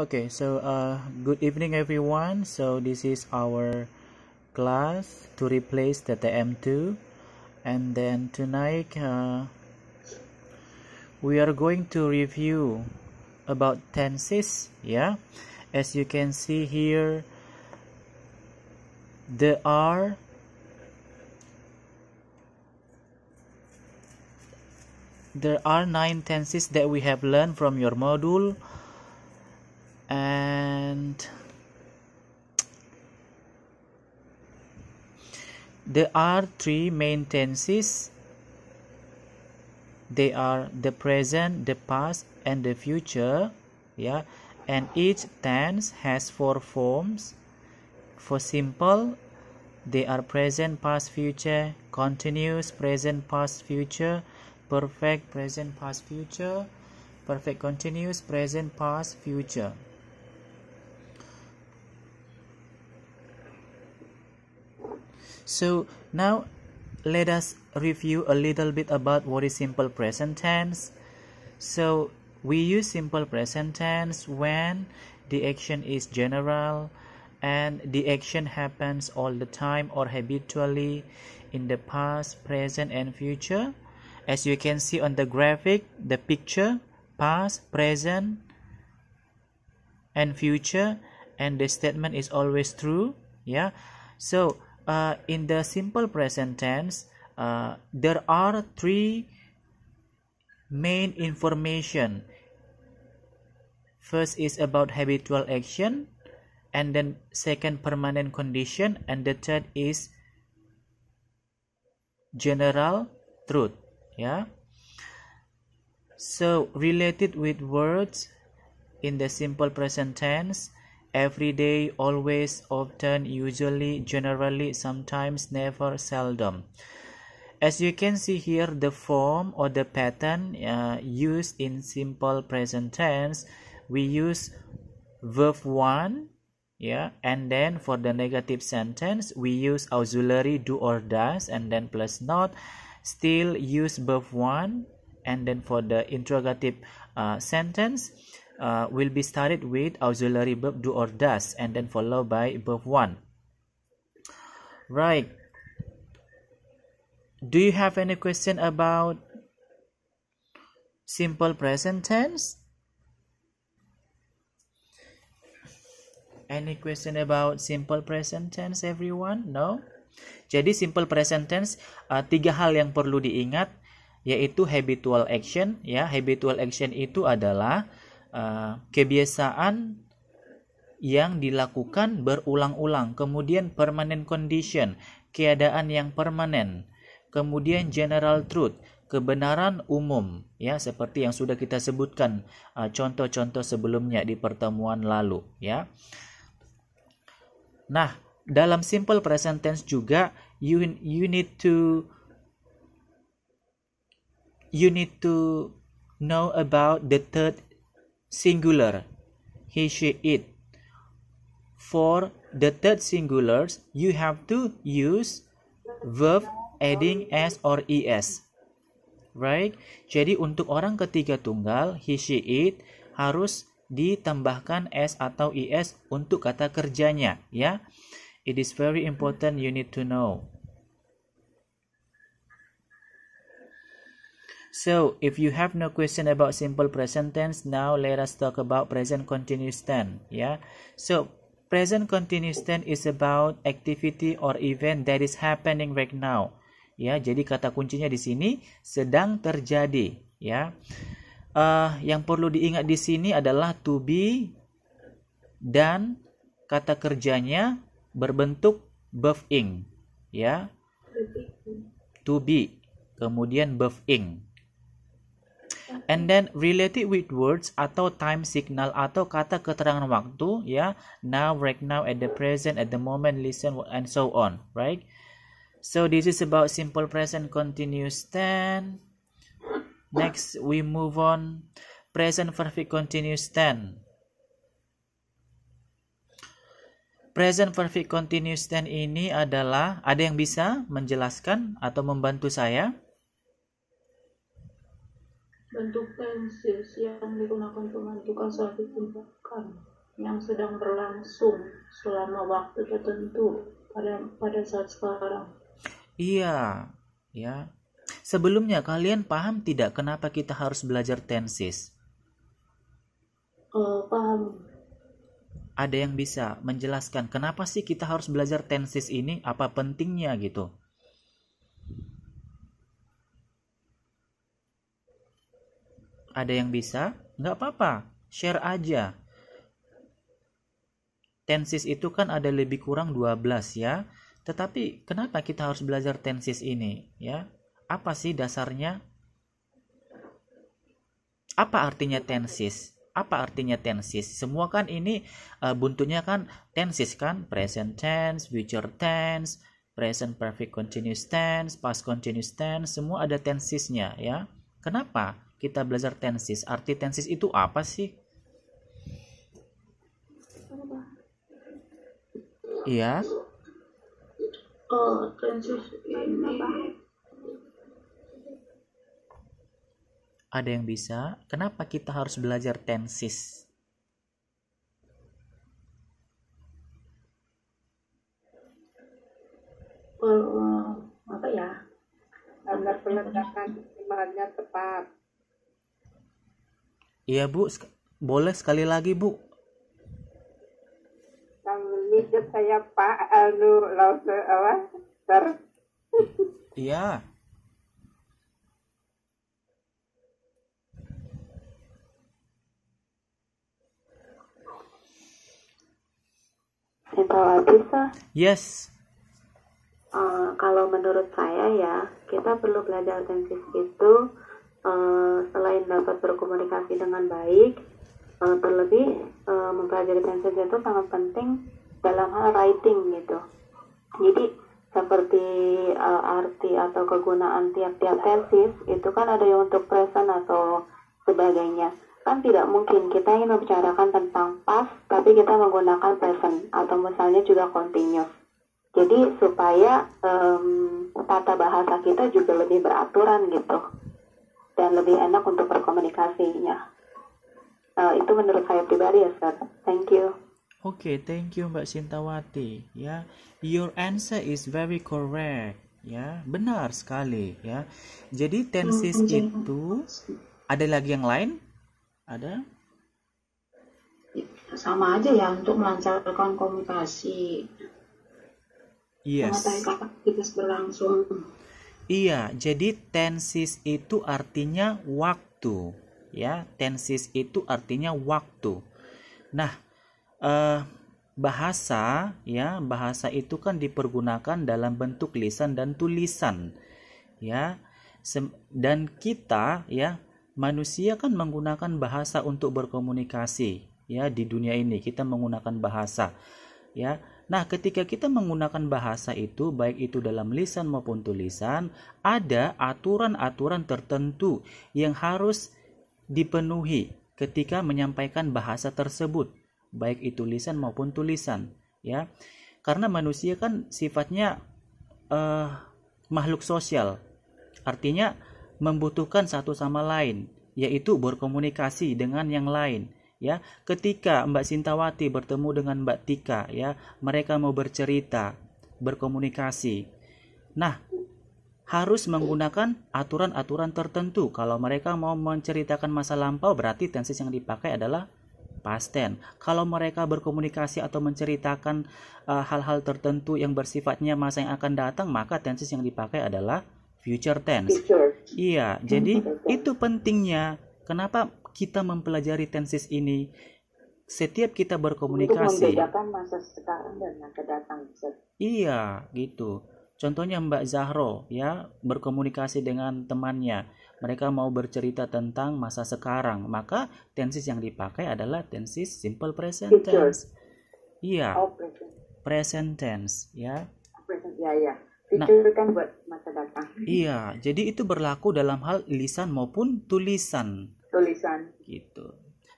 okay so uh, good evening everyone so this is our class to replace the TM2 and then tonight uh, we are going to review about tenses yeah as you can see here there are there are nine tenses that we have learned from your module and there are three main tenses they are the present the past and the future yeah and each tense has four forms for simple they are present past future continuous present past future perfect present past future perfect continuous present past future So now let us review a little bit about what is simple present tense. So we use simple present tense when the action is general and the action happens all the time or habitually in the past, present and future. As you can see on the graphic, the picture, past, present and future and the statement is always true. Yeah. So uh, in the simple present tense uh, there are three main information first is about habitual action and then second permanent condition and the third is general truth yeah so related with words in the simple present tense every day always often usually generally sometimes never seldom as you can see here the form or the pattern uh, used in simple present tense we use verb 1 yeah and then for the negative sentence we use auxiliary do or does and then plus not still use verb 1 and then for the interrogative uh, sentence uh, will be started with auxiliary verb do or does and then followed by verb 1. Right. Do you have any question about simple present tense? Any question about simple present tense everyone? No? Jadi simple present tense uh, tiga hal yang perlu diingat yaitu habitual action ya. Habitual action itu adalah Eh, kebiasaan yang dilakukan berulang-ulang, kemudian permanent condition, keadaan yang permanen, kemudian general truth, kebenaran umum, ya seperti yang sudah kita sebutkan contoh eh, contoh-contoh sebelumnya di pertemuan lalu, ya. Nah, dalam simple present tense juga you you need to you need to know about the third singular he she it for the third singulars you have to use verb adding s or es right jadi untuk orang ketiga tunggal he she it harus ditambahkan s atau es untuk kata kerjanya ya it is very important you need to know So, if you have no question about simple present tense, now let us talk about present continuous tense. Yeah. So, present continuous tense is about activity or event that is happening right now. Ya, jadi kata kuncinya di sini sedang terjadi. Ya. Uh, yang perlu diingat di sini adalah to be dan kata kerjanya berbentuk buffing. ing. Ya. To be. Kemudian buffing. ing and then related with words atau time signal atau kata keterangan waktu ya now right now at the present at the moment listen and so on right so this is about simple present continuous tense next we move on present perfect continuous tense present perfect continuous tense ini adalah ada yang bisa menjelaskan atau membantu saya bentuk tensis yang digunakan untuk menentukan suatu tindakan yang sedang berlangsung selama waktu tertentu pada pada saat sekarang. Iya, ya. Sebelumnya kalian paham tidak kenapa kita harus belajar tenses? Uh, eh, paham. Ada yang bisa menjelaskan kenapa sih kita harus belajar tenses ini? Apa pentingnya gitu? ada yang bisa nggak apa-apa share aja tensis itu kan ada lebih kurang 12 ya tetapi kenapa kita harus belajar tensis ini ya apa sih dasarnya apa artinya tensis apa artinya tensis semua kan ini uh, eh, buntunya kan tensis kan present tense future tense present perfect continuous tense past continuous tense semua ada tensisnya ya Kenapa kita belajar tensis? Arti tensis itu apa sih? Apa? Iya. Oh, tensis ini. Apa? Ada yang bisa? Kenapa kita harus belajar tensis? Oh, apa ya? standar penegakan imannya tepat. Iya Bu, boleh sekali lagi Bu. Kami saya Pak Anu Lause apa? Ter. Iya. Cinta Yes. Uh, kalau menurut saya ya kita perlu belajar tensis itu uh, selain dapat berkomunikasi dengan baik uh, terlebih uh, mempelajari tensis itu sangat penting dalam hal writing gitu jadi seperti uh, arti atau kegunaan tiap-tiap tensis itu kan ada yang untuk present atau sebagainya kan tidak mungkin kita ingin membicarakan tentang past tapi kita menggunakan present atau misalnya juga continuous jadi supaya um, tata bahasa kita juga lebih beraturan gitu dan lebih enak untuk berkomunikasinya. Uh, itu menurut saya pribadi ya, Sir. Thank you. Oke, okay, thank you Mbak Sintawati. Ya, your answer is very correct. Ya, benar sekali. Ya, jadi tenses mm -hmm. itu ada lagi yang lain? Ada? Sama aja ya untuk melancarkan komunikasi yes. aktivitas berlangsung. Iya, jadi tensis itu artinya waktu, ya. Tensis itu artinya waktu. Nah, eh, bahasa, ya, bahasa itu kan dipergunakan dalam bentuk lisan dan tulisan, ya. Sem dan kita, ya, manusia kan menggunakan bahasa untuk berkomunikasi, ya, di dunia ini kita menggunakan bahasa, ya Nah, ketika kita menggunakan bahasa itu, baik itu dalam lisan maupun tulisan, ada aturan-aturan tertentu yang harus dipenuhi ketika menyampaikan bahasa tersebut, baik itu lisan maupun tulisan, ya. Karena manusia kan sifatnya uh, makhluk sosial. Artinya membutuhkan satu sama lain, yaitu berkomunikasi dengan yang lain ya ketika Mbak Sintawati bertemu dengan Mbak Tika ya mereka mau bercerita berkomunikasi nah harus menggunakan aturan-aturan tertentu kalau mereka mau menceritakan masa lampau berarti tenses yang dipakai adalah past tense. Kalau mereka berkomunikasi atau menceritakan eh, hal-hal uh, tertentu yang bersifatnya masa yang akan datang, maka tenses yang dipakai adalah future tense. Future. Iya, jadi itu pentingnya. Kenapa kita mempelajari tensis ini setiap kita berkomunikasi. Untuk masa sekarang dan yang datang. Iya, gitu. Contohnya Mbak Zahro ya berkomunikasi dengan temannya. Mereka mau bercerita tentang masa sekarang, maka tensis yang dipakai adalah tensis simple present tense. Iya. Oh, present. present tense ya. Present, ya ya. nah, kan buat masa datang. Iya, jadi itu berlaku dalam hal lisan maupun tulisan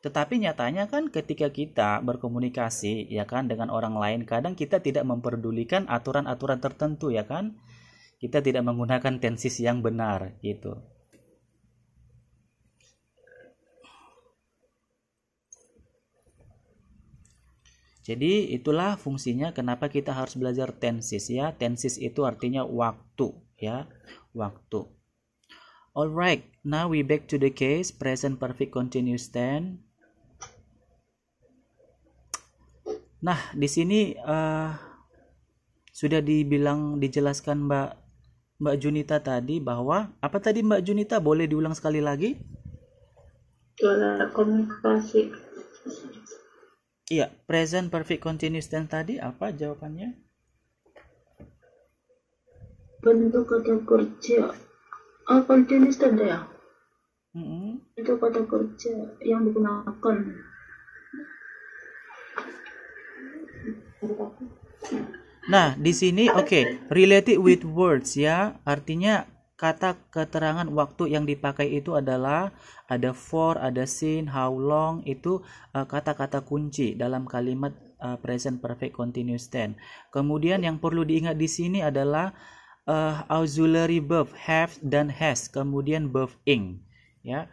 tetapi nyatanya kan ketika kita berkomunikasi ya kan dengan orang lain kadang kita tidak memperdulikan aturan-aturan tertentu ya kan. Kita tidak menggunakan tensis yang benar gitu. Jadi itulah fungsinya kenapa kita harus belajar tensis ya. Tensis itu artinya waktu ya, waktu. Alright, now we back to the case present perfect continuous tense. Nah, di sini uh, sudah dibilang dijelaskan Mbak Mbak Junita tadi bahwa apa tadi Mbak Junita boleh diulang sekali lagi? Pola komunikasi. Iya, present perfect continuous tense tadi apa jawabannya? Bentuk kata kerja. Oh, continuous tense ya? Mm -hmm. Itu kata kerja yang digunakan Nah, di sini oke, okay, related with words ya. Artinya kata keterangan waktu yang dipakai itu adalah ada for, ada since how long itu eh, kata-kata uh, kunci dalam kalimat uh, present perfect continuous tense. Kemudian yang perlu diingat di sini adalah uh, auxiliary verb have dan has, kemudian verb ing ya.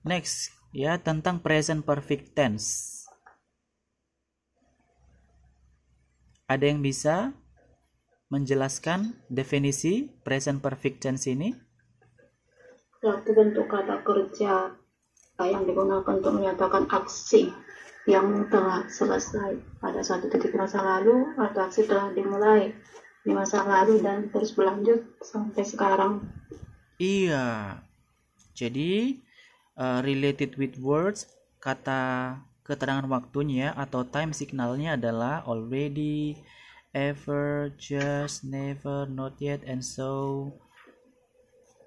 Next, ya tentang present perfect tense. Ada yang bisa menjelaskan definisi present perfect tense ini? Suatu nah, bentuk kata kerja yang digunakan untuk menyatakan aksi yang telah selesai pada satu titik masa lalu atau aksi telah dimulai di masa lalu dan terus berlanjut sampai sekarang. Iya. Jadi Eh, related with words kata keterangan waktunya atau time signalnya adalah already, ever, just, never, not yet, and so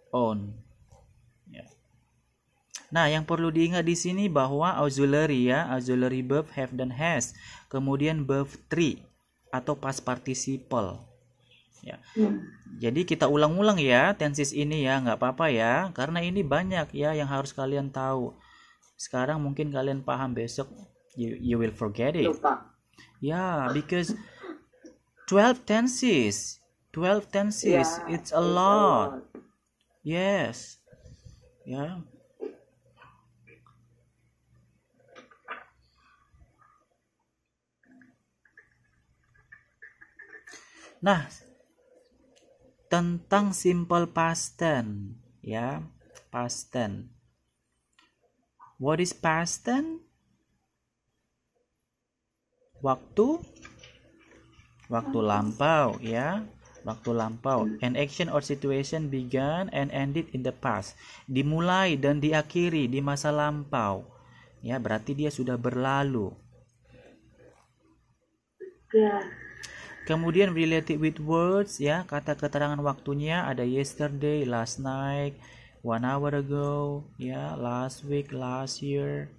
on. Ya. Nah, yang perlu diingat di sini bahwa auxiliary ya, auxiliary verb have dan has, kemudian verb 3 atau past participle ya. Hmm. Jadi kita ulang-ulang ya tensis ini ya, nggak apa-apa ya, karena ini banyak ya yang harus kalian tahu. Sekarang mungkin kalian paham besok you, you will forget it. Lupa. Ya, because 12 tenses, 12 tenses, yeah, it's a lot. Yes. Ya. Yeah. Nah, tentang simple past tense ya past tense what is past tense waktu waktu lampau ya waktu lampau an action or situation began and ended in the past dimulai dan diakhiri di masa lampau ya berarti dia sudah berlalu ya. Kemudian related with words ya, kata keterangan waktunya ada yesterday, last night, one hour ago, ya, last week, last year.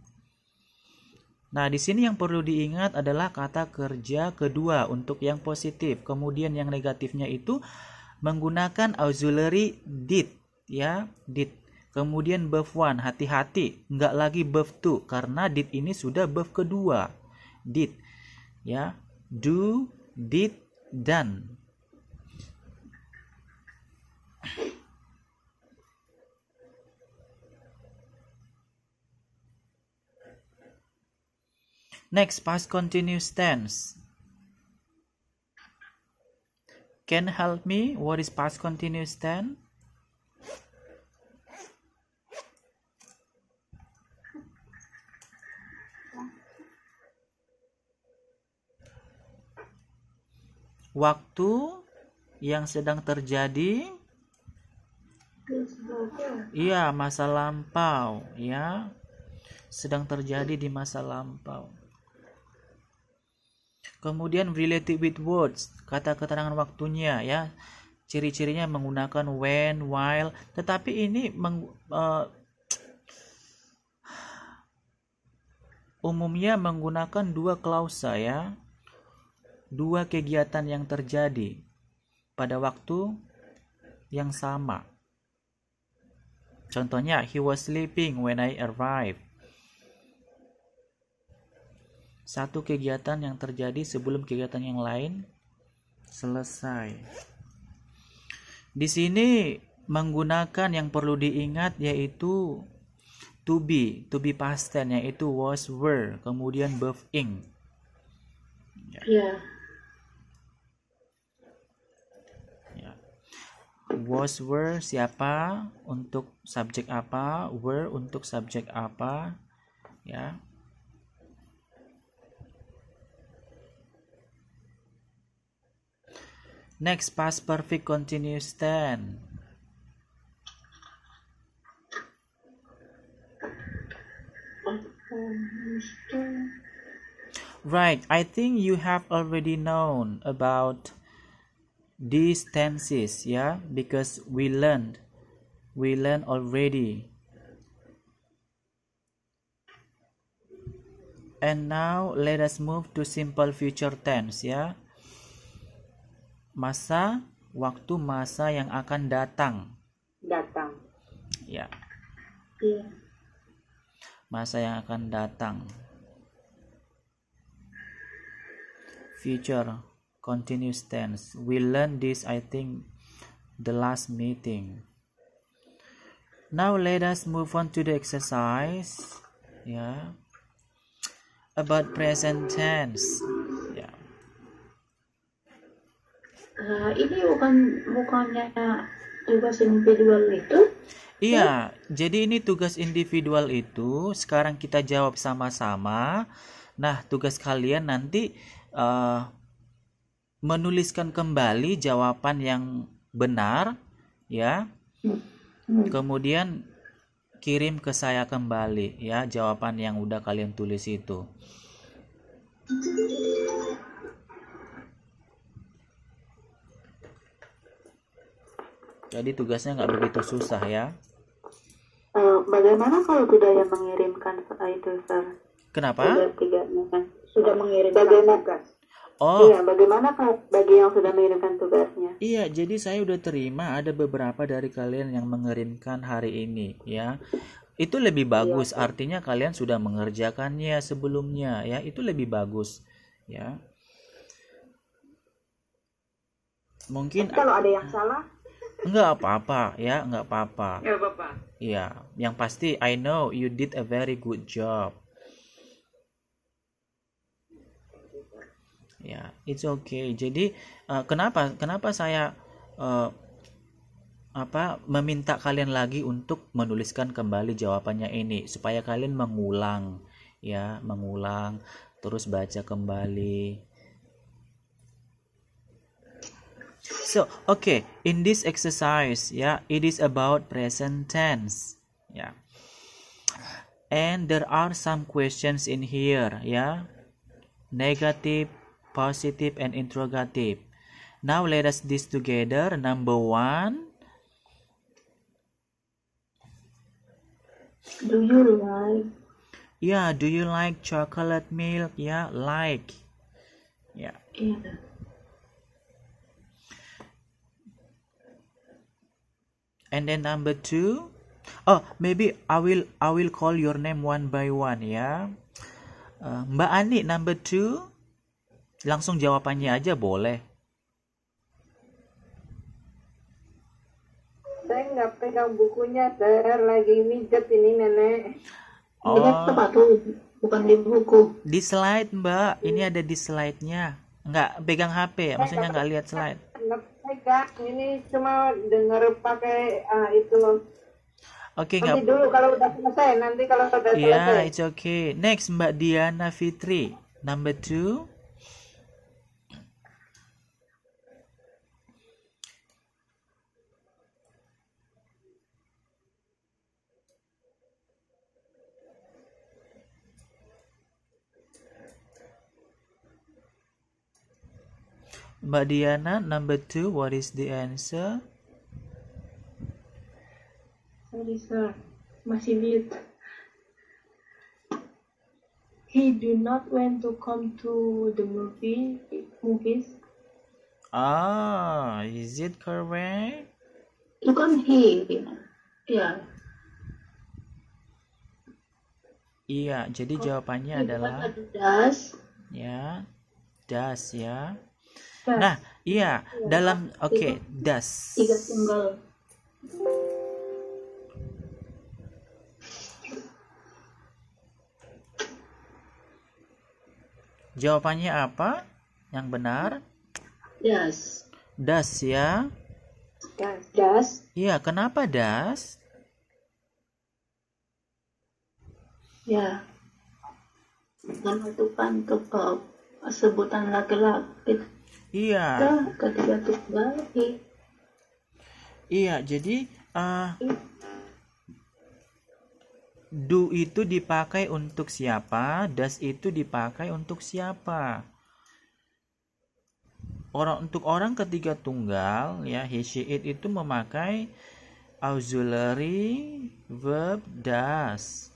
Nah, di sini yang perlu diingat adalah kata kerja kedua untuk yang positif. Kemudian yang negatifnya itu menggunakan auxiliary did ya, did. Kemudian buff one hati-hati, nggak lagi buff 2 karena did ini sudah buff kedua. Did ya, do did done Next, past continuous tense. Can help me? What is past continuous tense? waktu yang sedang terjadi iya masa lampau ya sedang terjadi di masa lampau kemudian related with words kata keterangan waktunya ya ciri-cirinya menggunakan when while tetapi ini meng, uh, umumnya menggunakan dua klausa ya dua kegiatan yang terjadi pada waktu yang sama. Contohnya, he was sleeping when I arrived. Satu kegiatan yang terjadi sebelum kegiatan yang lain selesai. Di sini menggunakan yang perlu diingat yaitu to be, to be past tense yaitu was were, kemudian both ing. Yeah. Ya. was were siapa untuk subjek apa were untuk subjek apa ya next past perfect continuous tense Right, I think you have already known about These tenses, ya yeah? because we learned we learned already and now let us move to simple future tense ya yeah? masa waktu masa yang akan datang datang ya yeah. yeah. masa yang akan datang future continuous tense. We learned this, I think, the last meeting. Now let us move on to the exercise. Yeah. About present tense. Yeah. Uh, ini bukan bukannya tugas individual itu? Iya, jadi ini tugas individual itu sekarang kita jawab sama-sama. Nah, tugas kalian nanti uh, menuliskan kembali jawaban yang benar ya hmm. kemudian kirim ke saya kembali ya jawaban yang udah kalian tulis itu jadi tugasnya nggak begitu susah ya eh, bagaimana kalau sudah yang mengirimkan itu sir kenapa sudah, tidak, kan? sudah mengirimkan bagaimana? tugas Oh. Iya, bagaimana bagi yang sudah mengirimkan tugasnya? Iya, jadi saya sudah terima ada beberapa dari kalian yang mengirimkan hari ini ya. Itu lebih iya, bagus, iya. artinya kalian sudah mengerjakannya sebelumnya ya, itu lebih bagus ya. Mungkin Tapi kalau ada yang salah Enggak apa-apa ya, enggak apa-apa. Enggak apa-apa. Iya, yang pasti I know you did a very good job ya it's okay jadi uh, kenapa kenapa saya uh, apa meminta kalian lagi untuk menuliskan kembali jawabannya ini supaya kalian mengulang ya mengulang terus baca kembali so okay in this exercise ya yeah, it is about present tense ya yeah. and there are some questions in here ya yeah. negative positive and interrogative. Now let us this together. Number one. Do you like? Yeah, do you like chocolate milk? Yeah, like. Yeah. yeah. And then number two. Oh, maybe I will I will call your name one by one, yeah. Uh, Mbak Ani number two. Langsung jawabannya aja boleh. Saya nggak pegang bukunya, saya lagi mijet ini nenek. Oh. Ini tempat bukan di buku. Di slide mbak, ini ada di slide-nya. Nggak pegang HP ya, maksudnya nggak lihat slide. Nggak pegang, ini cuma denger pakai uh, itu loh. Oke, okay, nanti gak... dulu kalau udah selesai, nanti kalau udah iya, selesai. Iya, it's okay. Next Mbak Diana Fitri, number two. Mbak Diana, number two, what is the answer? Sorry, sir. Masih mute. He do not want to come to the movie movies. Ah, is it correct? Look on he, yeah. Iya, jadi oh, jawabannya adalah does. Ya. does ya. Nah, nah, iya, ya, dalam oke, okay, das. Tiga single. Jawabannya apa? Yang benar? Das. Das ya. Das. Das. Iya, kenapa das? Ya. Menutupan untuk eh, sebutan laki-laki Iya. Nah, Iya, jadi uh, do itu dipakai untuk siapa, das itu dipakai untuk siapa. Orang untuk orang ketiga tunggal ya he she it itu memakai auxiliary verb does.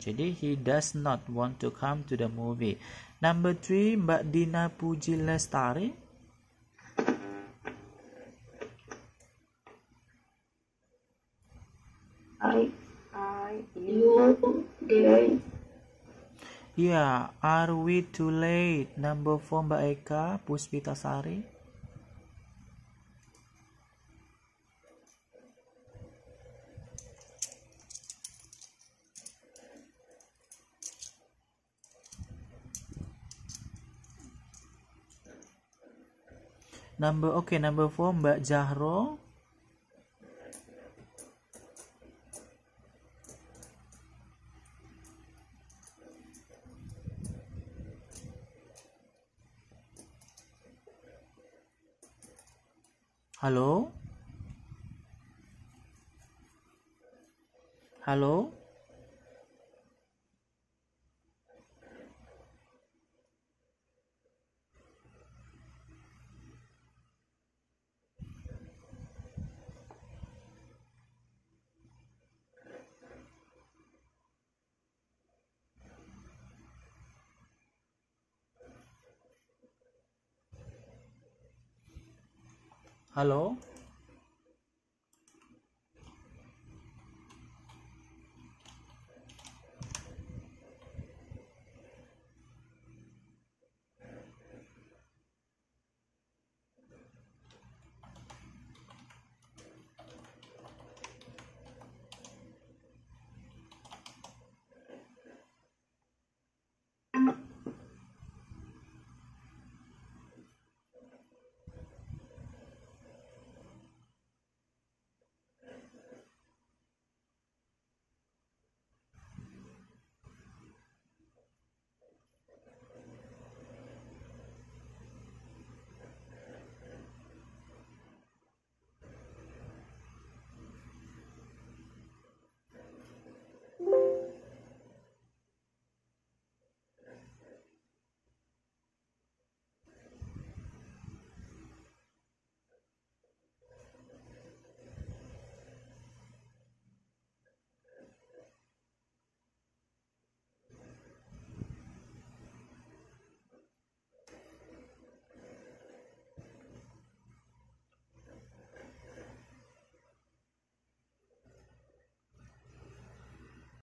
Jadi he does not want to come to the movie. Number three, Mbak Dina Puji Lestari. I, I, you, they. Yeah, are we too late? Number four, Mbak Eka Puspita Sari. number okay number 4 Mbak Zahro Halo Halo hello